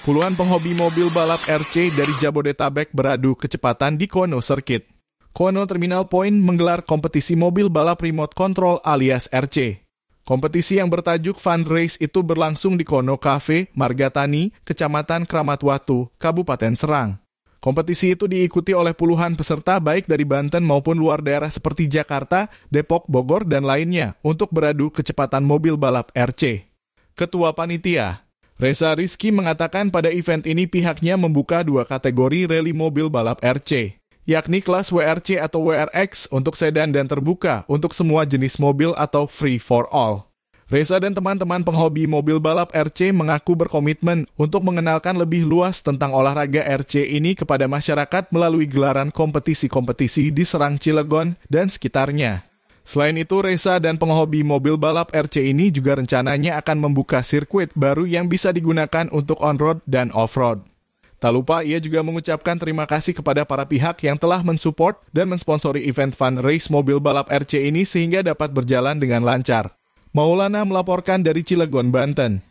Puluhan penghobi mobil balap RC dari Jabodetabek beradu kecepatan di Kono Circuit. Kono Terminal Point menggelar kompetisi mobil balap remote control alias RC. Kompetisi yang bertajuk Fun Race itu berlangsung di Kono Cafe, Margatani, Kecamatan Kramatwatu, Kabupaten Serang. Kompetisi itu diikuti oleh puluhan peserta baik dari Banten maupun luar daerah seperti Jakarta, Depok, Bogor, dan lainnya untuk beradu kecepatan mobil balap RC. Ketua Panitia, Reza Rizky mengatakan pada event ini pihaknya membuka dua kategori rally mobil balap RC, yakni kelas WRC atau WRX untuk sedan dan terbuka untuk semua jenis mobil atau free for all. Reza dan teman-teman penghobi mobil balap RC mengaku berkomitmen untuk mengenalkan lebih luas tentang olahraga RC ini kepada masyarakat melalui gelaran kompetisi-kompetisi di Serang Cilegon dan sekitarnya. Selain itu, Reza dan penghobi mobil balap RC ini juga rencananya akan membuka sirkuit baru yang bisa digunakan untuk on-road dan off-road. Tak lupa, ia juga mengucapkan terima kasih kepada para pihak yang telah mensupport dan mensponsori event fun race mobil balap RC ini sehingga dapat berjalan dengan lancar. Maulana melaporkan dari Cilegon, Banten.